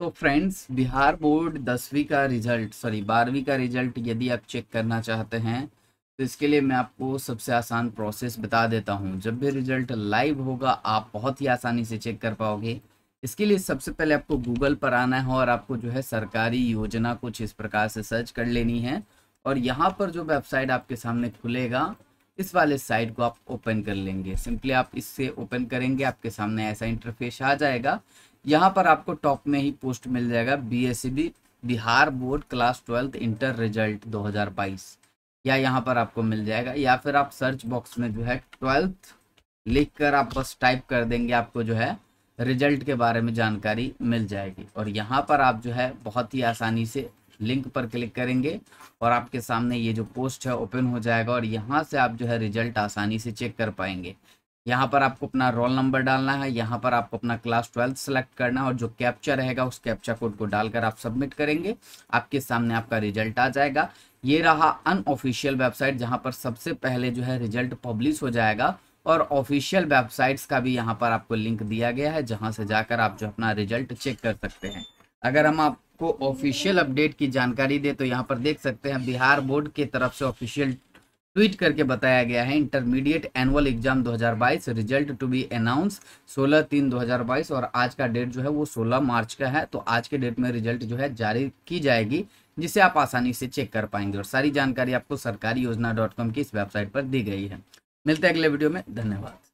तो friends Bihar board दसवीं का रिजल्ट सॉरी बारहवीं का रिजल्ट यदि आप चेक करना चाहते हैं तो इसके लिए मैं आपको सबसे आसान प्रोसेस बता देता हूं जब भी रिजल्ट लाइव होगा आप बहुत ही आसानी से चेक कर पाओगे इसके लिए सबसे पहले आपको गूगल पर आना है और आपको जो है सरकारी योजना कुछ इस प्रकार से सर्च कर लेनी है और यहाँ पर जो वेबसाइट आपके सामने खुलेगा इस वाले साइड को आप ओपन कर लेंगे सिंपली आप इससे ओपन करेंगे आपके सामने ऐसा इंटरफेस आ जाएगा यहाँ पर आपको टॉप में ही पोस्ट मिल जाएगा B e Bihar board class twelfth inter result 2022 या यहाँ पर आपको मिल जाएगा या फिर आप सर्च बॉक्स में जो है ट्वेल्थ लिख कर आप बस टाइप कर देंगे आपको जो है रिजल्ट के बारे में जानकारी मिल जाएगी और यहाँ पर आप जो है बहुत ही आसानी से लिंक पर क्लिक करेंगे और आपके सामने ये जो पोस्ट है ओपन हो जाएगा और यहाँ से आप जो है रिजल्ट आसानी से चेक कर पाएंगे यहाँ पर आपको अपना रोल नंबर डालना है यहाँ पर आपको अपना क्लास ट्वेल्थ सेलेक्ट करना है और जो कैप्चा रहेगा उस कैप्चा कोड को डालकर आप सबमिट करेंगे आपके सामने आपका रिजल्ट आ जाएगा ये रहा अनऑफिशियल वेबसाइट जहाँ पर सबसे पहले जो है रिजल्ट पब्लिश हो जाएगा और ऑफिशियल वेबसाइट्स का भी यहाँ पर आपको लिंक दिया गया है जहाँ से जाकर आप जो अपना रिजल्ट चेक कर सकते हैं अगर हम आप आपको ऑफिशियल अपडेट की जानकारी दे तो यहाँ पर देख सकते हैं बिहार बोर्ड के तरफ से ऑफिशियल ट्वीट करके बताया गया है intermediate annual exam 2022 result to be announce 16 तीन 2022 और आज का डेट जो है वो 16 मार्च का है तो आज के डेट में रिजल्ट जो है जारी की जाएगी जिसे आप आसानी से चेक कर पाएंगे और सारी जानकारी आपको सरकारी योजना डॉट कॉम की इस वेबसाइट पर दी गई है मिलते हैं अगले वीडियो में धन्यवाद